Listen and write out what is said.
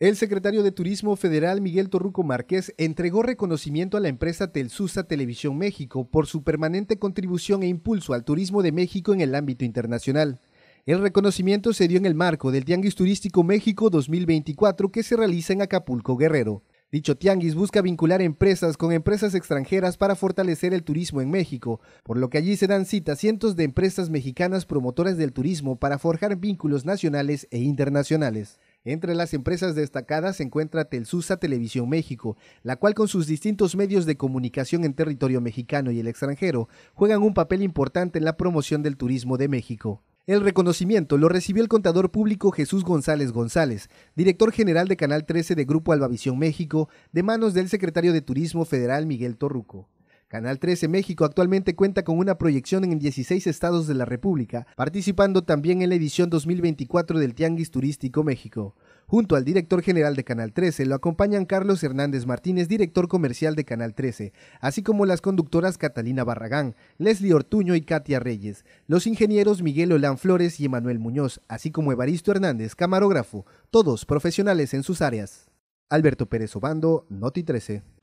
El secretario de Turismo Federal Miguel Torruco Márquez entregó reconocimiento a la empresa Telsusa Televisión México por su permanente contribución e impulso al turismo de México en el ámbito internacional. El reconocimiento se dio en el marco del Tianguis Turístico México 2024 que se realiza en Acapulco Guerrero. Dicho tianguis busca vincular empresas con empresas extranjeras para fortalecer el turismo en México, por lo que allí se dan cita cientos de empresas mexicanas promotoras del turismo para forjar vínculos nacionales e internacionales. Entre las empresas destacadas se encuentra Telsusa Televisión México, la cual con sus distintos medios de comunicación en territorio mexicano y el extranjero juegan un papel importante en la promoción del turismo de México. El reconocimiento lo recibió el contador público Jesús González González, director general de Canal 13 de Grupo Albavisión México, de manos del secretario de Turismo Federal Miguel Torruco. Canal 13 México actualmente cuenta con una proyección en 16 estados de la República, participando también en la edición 2024 del Tianguis Turístico México. Junto al director general de Canal 13 lo acompañan Carlos Hernández Martínez, director comercial de Canal 13, así como las conductoras Catalina Barragán, Leslie Ortuño y Katia Reyes, los ingenieros Miguel Olán Flores y Emanuel Muñoz, así como Evaristo Hernández, camarógrafo, todos profesionales en sus áreas. Alberto Pérez Obando, Noti 13.